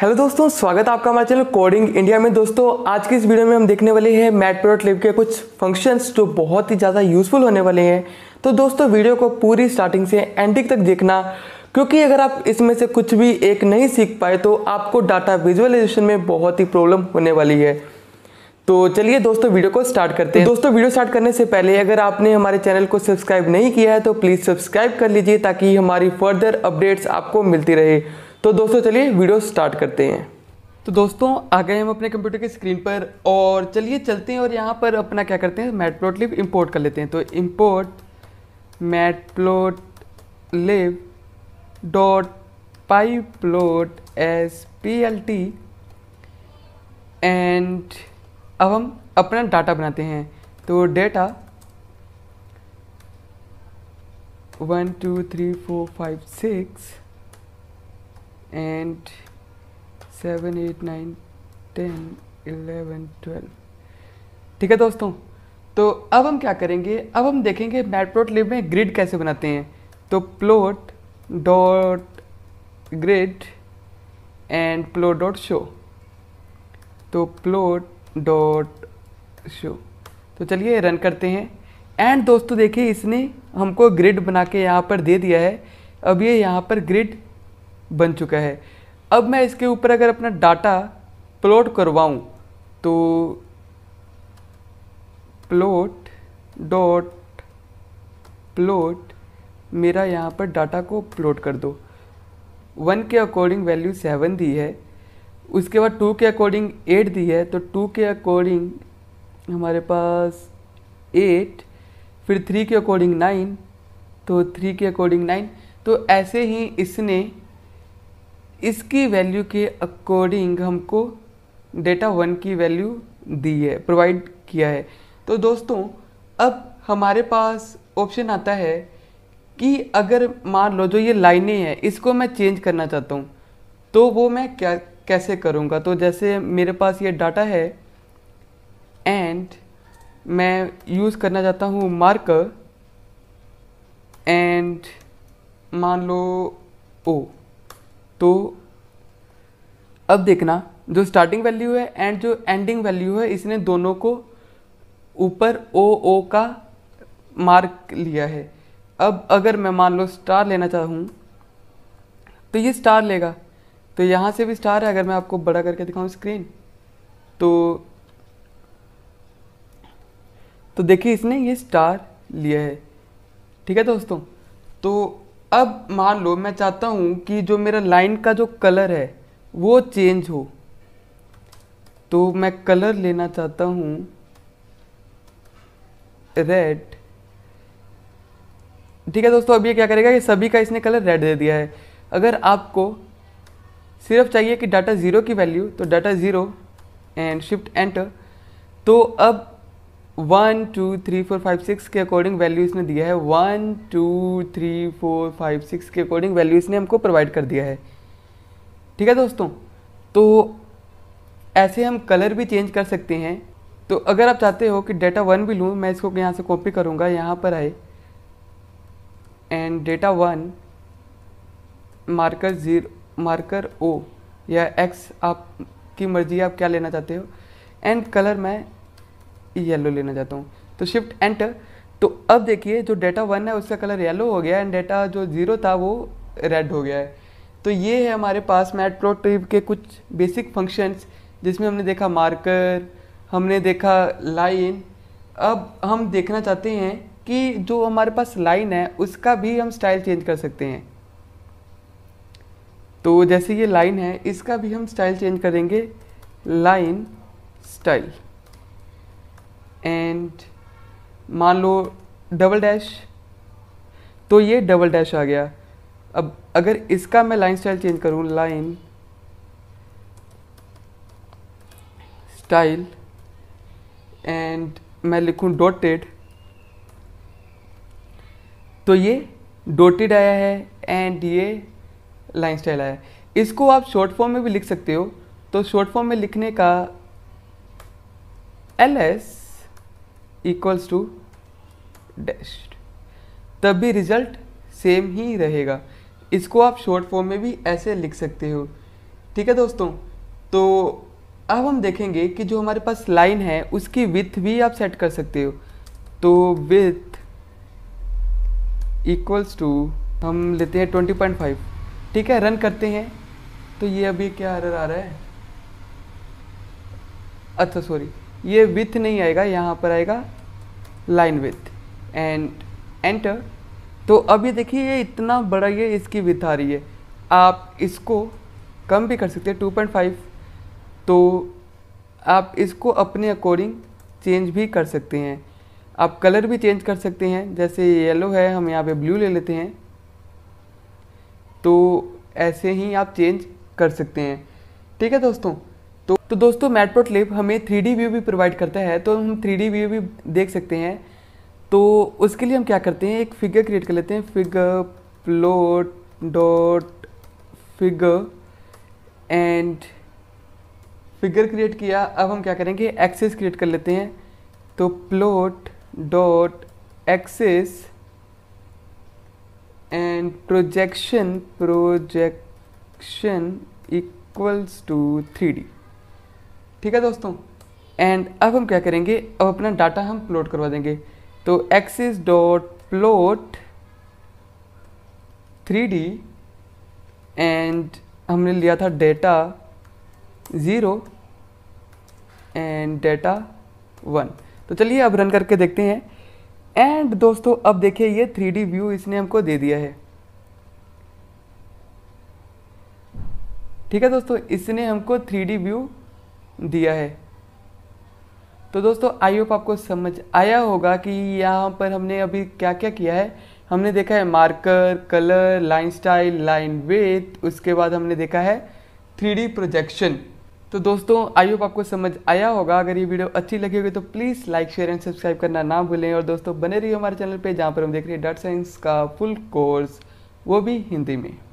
hello दोस्तों स्वागत है आपका हमारे चैनल कोडिंग इंडिया में दोस्तों आज की इस वीडियो में हम देखने वाले हैं मैट लिव के कुछ फंक्शंस जो बहुत ही ज़्यादा यूजफुल होने वाले हैं तो दोस्तों वीडियो को पूरी स्टार्टिंग से एंडिंग तक देखना क्योंकि अगर आप इसमें से कुछ भी एक नहीं सीख पाए तो आपको डाटा विजुअलाइजेशन में बहुत ही प्रॉब्लम होने वाली है तो चलिए दोस्तों वीडियो को स्टार्ट करते हैं तो दोस्तों वीडियो स्टार्ट करने से पहले अगर आपने हमारे चैनल को सब्सक्राइब नहीं किया है तो प्लीज़ सब्सक्राइब कर लीजिए ताकि हमारी फर्दर अपडेट्स आपको मिलती रहे तो दोस्तों चलिए वीडियो स्टार्ट करते हैं तो दोस्तों आ गए हम अपने कंप्यूटर की स्क्रीन पर और चलिए चलते हैं और यहाँ पर अपना क्या करते हैं मैटप्लोटलिब इम्पोर्ट कर लेते हैं तो import plot lib dot py plot as P L T and अब हम अपना डाटा बनाते हैं तो data one two three four five six and 7 8 9 10 11 12 ठीक है दोस्तों तो अब हम क्या करेंगे अब हम देखेंगे मैटप्लोट लिब में ग्रिड कैसे बनाते हैं तो plot dot grid and plot dot show तो प्लॉट डॉट शो तो चलिए रन करते हैं एंड दोस्तों देखिए इसने हमको ग्रिड बना के यहाँ पर दे दिया है अब ये यहाँ पर ग्रिड बन चुका है अब मैं इसके ऊपर अगर अपना डाटा प्लॉट करवाऊँ तो प्लॉट डॉट प्लॉट मेरा यहाँ पर डाटा को प्लॉट कर दो वन के अकॉर्डिंग वैल्यू सेवन दी है उसके बाद टू के अकॉर्डिंग एट दी है तो टू के अकॉर्डिंग हमारे पास एट फिर थ्री के अकॉर्डिंग नाइन तो थ्री के अकॉर्डिंग नाइन तो ऐसे ही इसने इसकी वैल्यू के अकॉर्डिंग हमको डेटा वन की वैल्यू दी है प्रोवाइड किया है तो दोस्तों अब हमारे पास ऑप्शन आता है कि अगर मान लो जो ये लाइनें हैं इसको मैं चेंज करना चाहता हूँ तो वो मैं क्या कैसे करूँगा तो जैसे मेरे पास ये डाटा है एंड मैं यूज़ करना चाहता हूँ मार्कर एंड मान लो ओ तो अब देखना जो स्टार्टिंग वैल्यू है एंड जो एंडिंग वैल्यू है इसने दोनों को ऊपर ओ ओ का मार्क लिया है अब अगर मैं मान लो स्टार लेना चाहूँ तो ये स्टार लेगा तो यहाँ से भी स्टार है अगर मैं आपको बड़ा करके दिखाऊँ स्क्रीन तो तो देखिए इसने ये स्टार लिया है ठीक है दोस्तों तो अब मान लो मैं चाहता हूँ कि जो मेरा लाइन का जो कलर है वो चेंज हो तो मैं कलर लेना चाहता हूँ रेड ठीक है दोस्तों अब ये क्या करेगा कि सभी का इसने कलर रेड दे दिया है अगर आपको सिर्फ चाहिए कि डाटा ज़ीरो की वैल्यू तो data zero and shift enter तो अब one two three four five six के अकॉर्डिंग वैल्यू इसने दिया है one two three four five six के अकॉर्डिंग वैल्यू इसने हमको प्रोवाइड कर दिया है ठीक है दोस्तों तो ऐसे हम कलर भी चेंज कर सकते हैं तो अगर आप चाहते हो कि डेटा वन भी लूँ मैं इसको यहाँ से कॉपी करूँगा यहाँ पर आए and data one marker zero marker O या एक्स आप की मर्जी आप क्या लेना चाहते हो एंड कलर मैं येलो e लेना चाहता हूँ तो शिफ्ट एंटर तो अब देखिए जो डेटा वन है उसका कलर येलो हो गया एंड डेटा जो ज़ीरो था वो रेड हो गया है तो ये है हमारे पास मैट ट्रिप के कुछ बेसिक फंक्शंस जिसमें हमने देखा मार्कर हमने देखा लाइन अब हम देखना चाहते हैं कि जो हमारे पास लाइन है उसका भी हम स्टाइल चेंज कर सकते हैं तो जैसे ये लाइन है इसका भी हम स्टाइल चेंज करेंगे लाइन स्टाइल एंड मान लो डबल डैश तो ये डबल डैश आ गया अब अगर इसका मैं लाइन स्टाइल चेंज करूँ लाइन स्टाइल एंड मैं लिखूँ डॉटेड तो ये डॉटेड आया है एंड ये लाइन स्टाइल आया है इसको आप शॉर्ट फॉर्म में भी लिख सकते हो तो शॉर्ट फॉर्म में लिखने का L S equals to dashed तब भी रिजल्ट सेम ही रहेगा इसको आप शॉर्ट फॉर्म में भी ऐसे लिख सकते हो ठीक है दोस्तों तो अब हम देखेंगे कि जो हमारे पास लाइन है उसकी विथ भी आप सेट कर सकते हो तो विथ इक्वल्स टू हम लेते हैं 20.5 ठीक है रन करते हैं तो ये अभी क्या एरर आ रहा है अच्छा सॉरी ये विथ नहीं आएगा यहाँ पर आएगा लाइन विथ एंड एंटर तो अभी देखिए ये इतना बड़ा ये इसकी विथ आ रही है आप इसको कम भी कर सकते हैं 2.5 तो आप इसको अपने अकॉर्डिंग चेंज भी कर सकते हैं आप कलर भी चेंज कर सकते हैं जैसे येलो है हम यहाँ पे ब्लू ले लेते हैं तो ऐसे ही आप चेंज कर सकते हैं ठीक है दोस्तों तो तो दोस्तों मैटप्रोटलिब हमें थ्री व्यू भी प्रोवाइड करता है तो हम थ्री व्यू भी देख सकते हैं तो उसके लिए हम क्या करते हैं एक फिगर क्रिएट कर लेते हैं figure plot dot figure and figure create किया अब हम क्या करेंगे एक्सेस क्रिएट कर लेते हैं तो plot dot axes and projection projection equals to three D ठीक है दोस्तों एंड अब हम क्या करेंगे अब अपना डाटा हम प्लॉट करवा देंगे तो axis dot plot three D and हमने लिया था data zero and data one तो चलिए अब रन करके देखते हैं एंड दोस्तों अब देखिए ये थ्री डी व्यू इसने हमको दे दिया है ठीक है दोस्तों इसने हमको थ्री डी व्यू दिया है तो दोस्तों आई होप आपको समझ आया होगा कि यहाँ पर हमने अभी क्या क्या किया है हमने देखा है marker colour line style line width उसके बाद हमने देखा है थ्री प्रोजेक्शन तो दोस्तों आई होप आपको समझ आया होगा अगर ये वीडियो अच्छी लगी होगी तो please like share and subscribe करना ना भूलें और दोस्तों बने रहिए हमारे चैनल पे जहाँ पर हम देख रहे हैं डाटा साइंस का फुल कोर्स वो भी हिंदी में